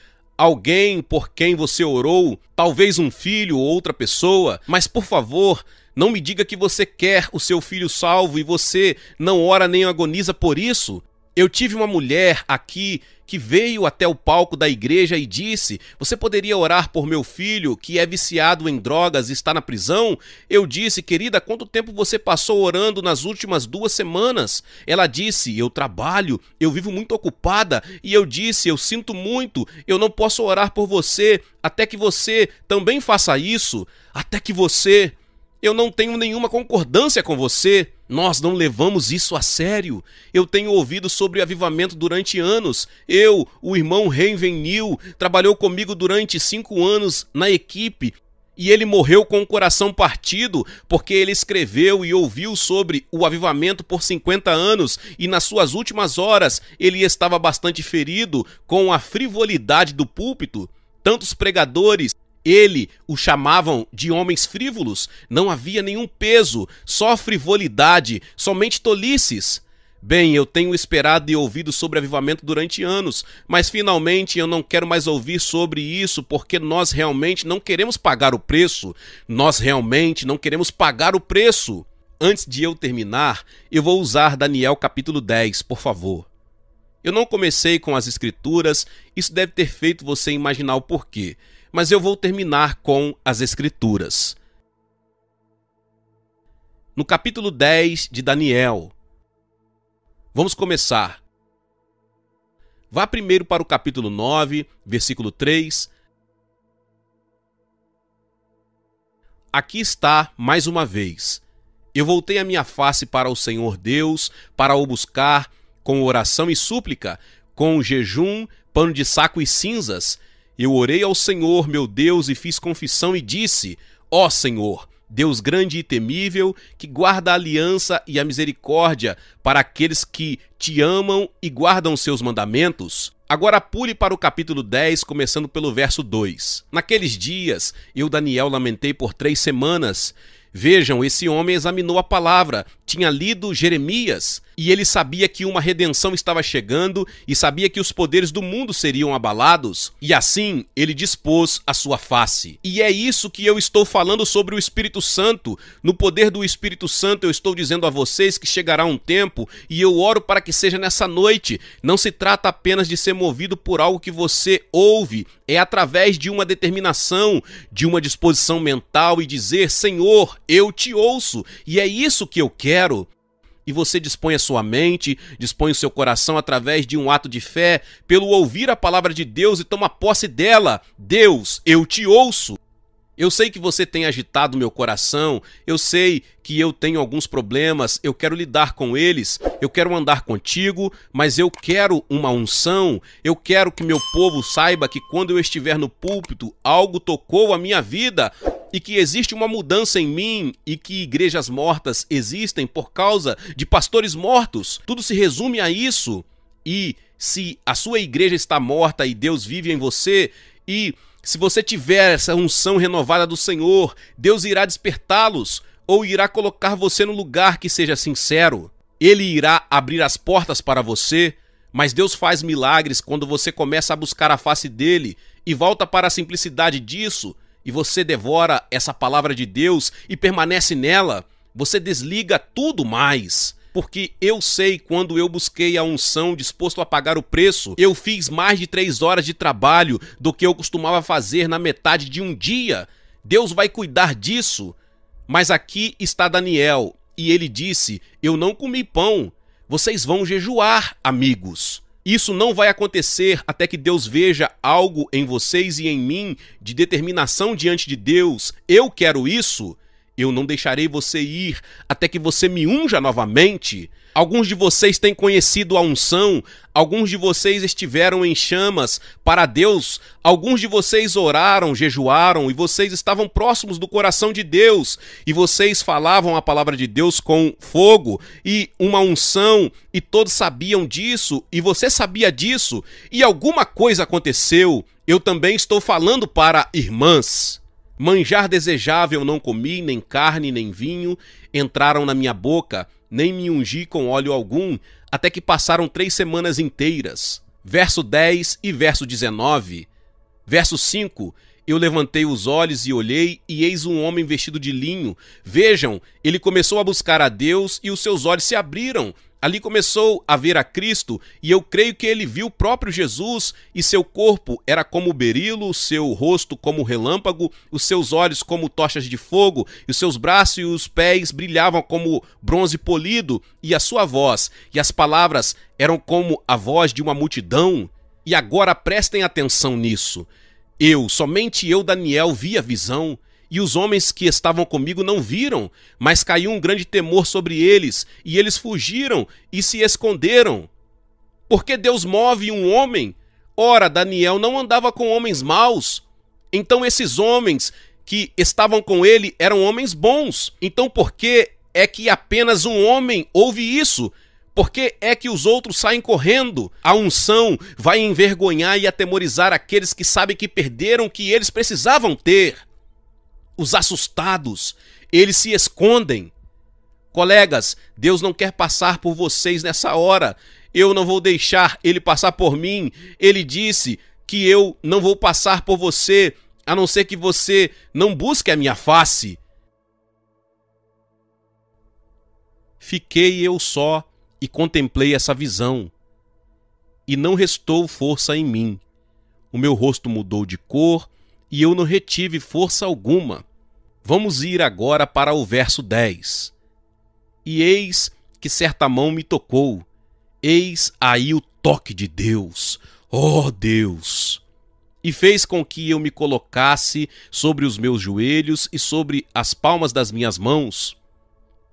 alguém por quem você orou, talvez um filho ou outra pessoa, mas por favor, não me diga que você quer o seu filho salvo e você não ora nem agoniza por isso. Eu tive uma mulher aqui que veio até o palco da igreja e disse: Você poderia orar por meu filho que é viciado em drogas e está na prisão? Eu disse: Querida, quanto tempo você passou orando nas últimas duas semanas? Ela disse: Eu trabalho, eu vivo muito ocupada. E eu disse: Eu sinto muito, eu não posso orar por você até que você também faça isso. Até que você. Eu não tenho nenhuma concordância com você. Nós não levamos isso a sério. Eu tenho ouvido sobre o avivamento durante anos. Eu, o irmão reinvenil trabalhou comigo durante cinco anos na equipe. E ele morreu com o coração partido, porque ele escreveu e ouviu sobre o avivamento por 50 anos, e nas suas últimas horas ele estava bastante ferido com a frivolidade do púlpito. Tantos pregadores ele o chamavam de homens frívolos, não havia nenhum peso, só frivolidade, somente tolices. Bem, eu tenho esperado e ouvido sobre avivamento durante anos, mas finalmente eu não quero mais ouvir sobre isso porque nós realmente não queremos pagar o preço. Nós realmente não queremos pagar o preço. Antes de eu terminar, eu vou usar Daniel capítulo 10, por favor. Eu não comecei com as escrituras, isso deve ter feito você imaginar o porquê mas eu vou terminar com as Escrituras. No capítulo 10 de Daniel, vamos começar. Vá primeiro para o capítulo 9, versículo 3. Aqui está mais uma vez. Eu voltei a minha face para o Senhor Deus, para o buscar com oração e súplica, com jejum, pano de saco e cinzas, eu orei ao Senhor, meu Deus, e fiz confissão e disse: Ó oh, Senhor, Deus grande e temível, que guarda a aliança e a misericórdia para aqueles que te amam e guardam seus mandamentos. Agora pule para o capítulo 10, começando pelo verso 2. Naqueles dias, eu, Daniel, lamentei por três semanas. Vejam, esse homem examinou a palavra, tinha lido Jeremias e ele sabia que uma redenção estava chegando e sabia que os poderes do mundo seriam abalados, e assim ele dispôs a sua face. E é isso que eu estou falando sobre o Espírito Santo. No poder do Espírito Santo, eu estou dizendo a vocês que chegará um tempo e eu oro para que seja nessa noite. Não se trata apenas de ser movido por algo que você ouve, é através de uma determinação, de uma disposição mental e dizer: Senhor, eu te ouço, e é isso que eu quero e você dispõe a sua mente, dispõe o seu coração através de um ato de fé, pelo ouvir a palavra de Deus e toma posse dela. Deus, eu te ouço. Eu sei que você tem agitado meu coração, eu sei que eu tenho alguns problemas, eu quero lidar com eles, eu quero andar contigo, mas eu quero uma unção, eu quero que meu povo saiba que quando eu estiver no púlpito, algo tocou a minha vida, e que existe uma mudança em mim e que igrejas mortas existem por causa de pastores mortos. Tudo se resume a isso. E se a sua igreja está morta e Deus vive em você, e se você tiver essa unção renovada do Senhor, Deus irá despertá-los ou irá colocar você no lugar que seja sincero. Ele irá abrir as portas para você, mas Deus faz milagres quando você começa a buscar a face dele e volta para a simplicidade disso e você devora essa palavra de Deus e permanece nela, você desliga tudo mais. Porque eu sei quando eu busquei a unção disposto a pagar o preço, eu fiz mais de três horas de trabalho do que eu costumava fazer na metade de um dia. Deus vai cuidar disso. Mas aqui está Daniel, e ele disse: Eu não comi pão. Vocês vão jejuar, amigos. Isso não vai acontecer até que Deus veja algo em vocês e em mim de determinação diante de Deus. Eu quero isso. Eu não deixarei você ir até que você me unja novamente. Alguns de vocês têm conhecido a unção, alguns de vocês estiveram em chamas para Deus, alguns de vocês oraram, jejuaram e vocês estavam próximos do coração de Deus e vocês falavam a palavra de Deus com fogo e uma unção e todos sabiam disso e você sabia disso e alguma coisa aconteceu. Eu também estou falando para irmãs. Manjar desejável não comi, nem carne, nem vinho, entraram na minha boca, nem me ungi com óleo algum, até que passaram três semanas inteiras. Verso 10 e verso 19. Verso 5. Eu levantei os olhos e olhei, e eis um homem vestido de linho. Vejam, ele começou a buscar a Deus, e os seus olhos se abriram, Ali começou a ver a Cristo e eu creio que ele viu o próprio Jesus e seu corpo era como berilo, seu rosto como relâmpago, os seus olhos como tochas de fogo, e os seus braços e os pés brilhavam como bronze polido, e a sua voz e as palavras eram como a voz de uma multidão. E agora prestem atenção nisso. Eu, somente eu, Daniel, vi a visão. E os homens que estavam comigo não viram, mas caiu um grande temor sobre eles, e eles fugiram e se esconderam. Porque Deus move um homem? Ora, Daniel não andava com homens maus. Então esses homens que estavam com ele eram homens bons. Então por que é que apenas um homem ouve isso? Por que é que os outros saem correndo? A unção vai envergonhar e atemorizar aqueles que sabem que perderam o que eles precisavam ter os assustados, eles se escondem. Colegas, Deus não quer passar por vocês nessa hora. Eu não vou deixar ele passar por mim. Ele disse que eu não vou passar por você, a não ser que você não busque a minha face. Fiquei eu só e contemplei essa visão. E não restou força em mim. O meu rosto mudou de cor, e eu não retive força alguma. Vamos ir agora para o verso 10. E eis que certa mão me tocou, eis aí o toque de Deus, oh Deus! E fez com que eu me colocasse sobre os meus joelhos e sobre as palmas das minhas mãos.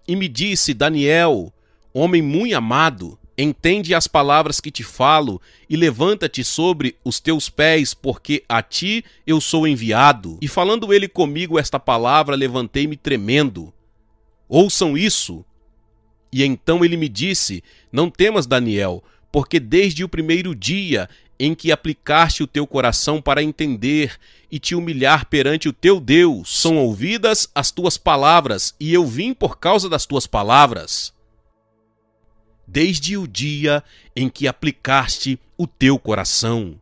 E me disse, Daniel, homem muito amado, Entende as palavras que te falo e levanta-te sobre os teus pés, porque a ti eu sou enviado. E falando ele comigo esta palavra, levantei-me tremendo. Ouçam isso. E então ele me disse: Não temas, Daniel, porque desde o primeiro dia em que aplicaste o teu coração para entender e te humilhar perante o teu Deus, são ouvidas as tuas palavras, e eu vim por causa das tuas palavras desde o dia em que aplicaste o teu coração.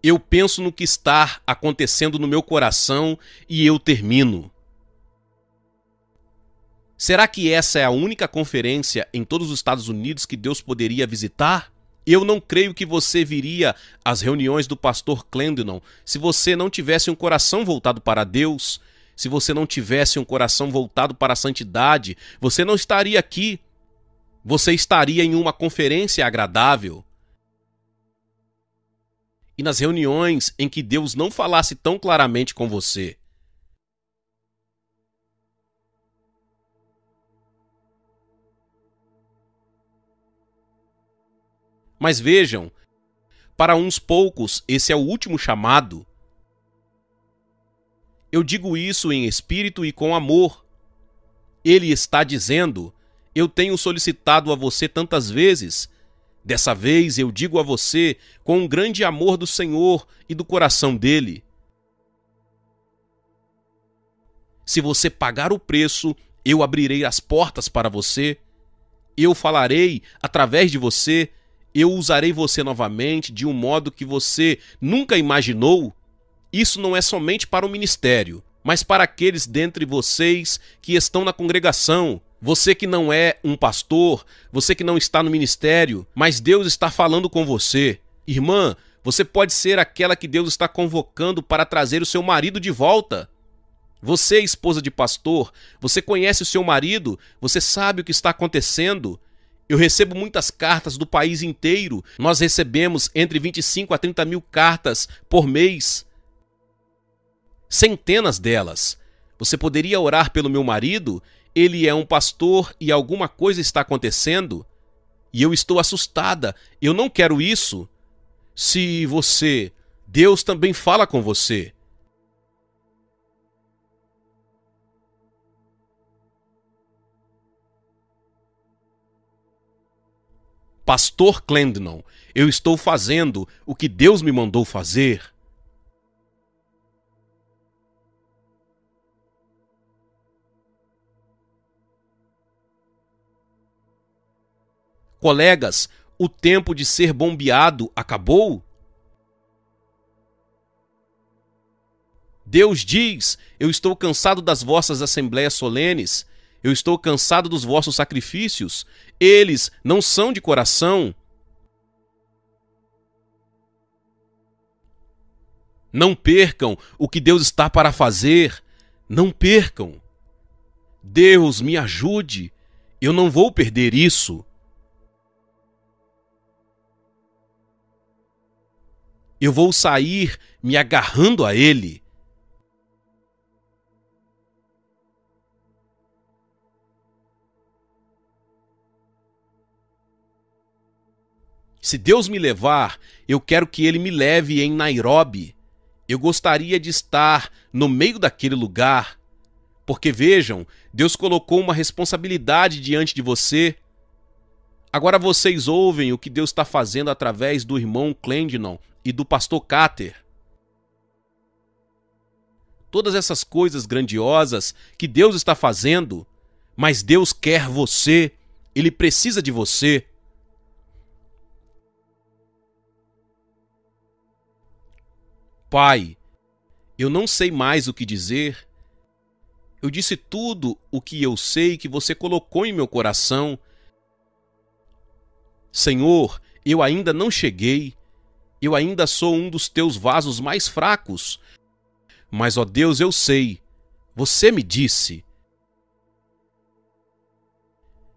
Eu penso no que está acontecendo no meu coração e eu termino. Será que essa é a única conferência em todos os Estados Unidos que Deus poderia visitar? Eu não creio que você viria às reuniões do pastor Clendenon se você não tivesse um coração voltado para Deus, se você não tivesse um coração voltado para a santidade, você não estaria aqui. Você estaria em uma conferência agradável. E nas reuniões em que Deus não falasse tão claramente com você, Mas vejam, para uns poucos esse é o último chamado. Eu digo isso em espírito e com amor. Ele está dizendo: Eu tenho solicitado a você tantas vezes. Dessa vez eu digo a você com um grande amor do Senhor e do coração dele. Se você pagar o preço, eu abrirei as portas para você. Eu falarei através de você eu usarei você novamente de um modo que você nunca imaginou, isso não é somente para o ministério, mas para aqueles dentre vocês que estão na congregação. Você que não é um pastor, você que não está no ministério, mas Deus está falando com você. Irmã, você pode ser aquela que Deus está convocando para trazer o seu marido de volta. Você, esposa de pastor, você conhece o seu marido, você sabe o que está acontecendo, eu recebo muitas cartas do país inteiro. Nós recebemos entre 25 a 30 mil cartas por mês. Centenas delas. Você poderia orar pelo meu marido? Ele é um pastor e alguma coisa está acontecendo? E eu estou assustada. Eu não quero isso. Se você. Deus também fala com você. Pastor Clendon, eu estou fazendo o que Deus me mandou fazer. Colegas, o tempo de ser bombeado acabou? Deus diz: Eu estou cansado das vossas assembleias solenes eu estou cansado dos vossos sacrifícios, eles não são de coração. Não percam o que Deus está para fazer, não percam. Deus me ajude, eu não vou perder isso. Eu vou sair me agarrando a Ele. Se Deus me levar, eu quero que ele me leve em Nairobi. Eu gostaria de estar no meio daquele lugar. Porque vejam, Deus colocou uma responsabilidade diante de você. Agora vocês ouvem o que Deus está fazendo através do irmão Clendinon e do pastor Cater. Todas essas coisas grandiosas que Deus está fazendo, mas Deus quer você, Ele precisa de você. Pai, eu não sei mais o que dizer. Eu disse tudo o que eu sei que você colocou em meu coração. Senhor, eu ainda não cheguei. Eu ainda sou um dos teus vasos mais fracos. Mas, ó Deus, eu sei. Você me disse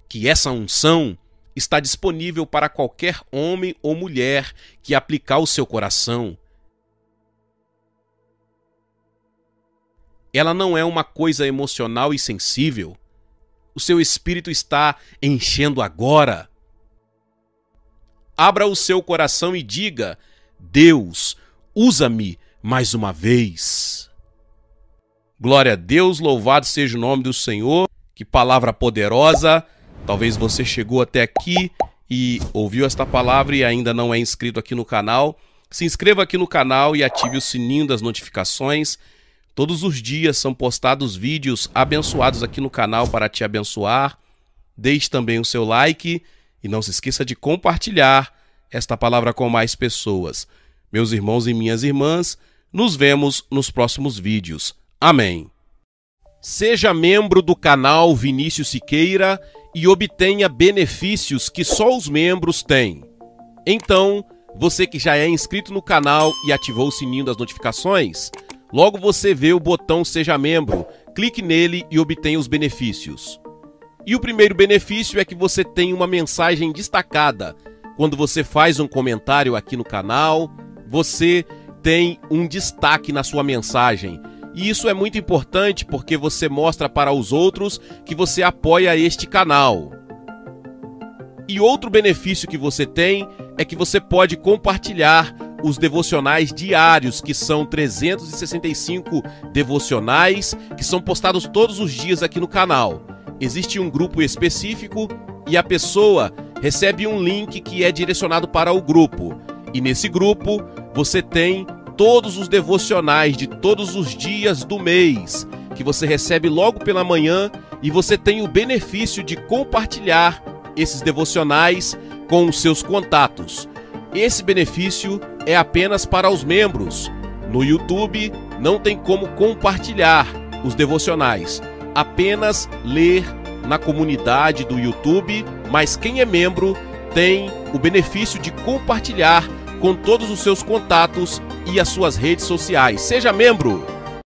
que essa unção está disponível para qualquer homem ou mulher que aplicar o seu coração. ela não é uma coisa emocional e sensível. O seu espírito está enchendo agora. Abra o seu coração e diga: Deus, usa-me mais uma vez. Glória a Deus, louvado seja o nome do Senhor. Que palavra poderosa! Talvez você chegou até aqui e ouviu esta palavra e ainda não é inscrito aqui no canal. Se inscreva aqui no canal e ative o sininho das notificações Todos os dias são postados vídeos abençoados aqui no canal para te abençoar. Deixe também o seu like e não se esqueça de compartilhar esta palavra com mais pessoas. Meus irmãos e minhas irmãs, nos vemos nos próximos vídeos. Amém. Seja membro do canal Vinícius Siqueira e obtenha benefícios que só os membros têm. Então, você que já é inscrito no canal e ativou o sininho das notificações, Logo você vê o botão Seja Membro, clique nele e obtenha os benefícios. E o primeiro benefício é que você tem uma mensagem destacada. Quando você faz um comentário aqui no canal, você tem um destaque na sua mensagem. E isso é muito importante porque você mostra para os outros que você apoia este canal. E outro benefício que você tem é que você pode compartilhar os devocionais diários, que são 365 devocionais, que são postados todos os dias aqui no canal. Existe um grupo específico e a pessoa recebe um link que é direcionado para o grupo. E nesse grupo você tem todos os devocionais de todos os dias do mês, que você recebe logo pela manhã e você tem o benefício de compartilhar esses devocionais com os seus contatos. Esse benefício é apenas para os membros. No YouTube não tem como compartilhar os devocionais, apenas ler na comunidade do YouTube, mas quem é membro tem o benefício de compartilhar com todos os seus contatos e as suas redes sociais. Seja membro!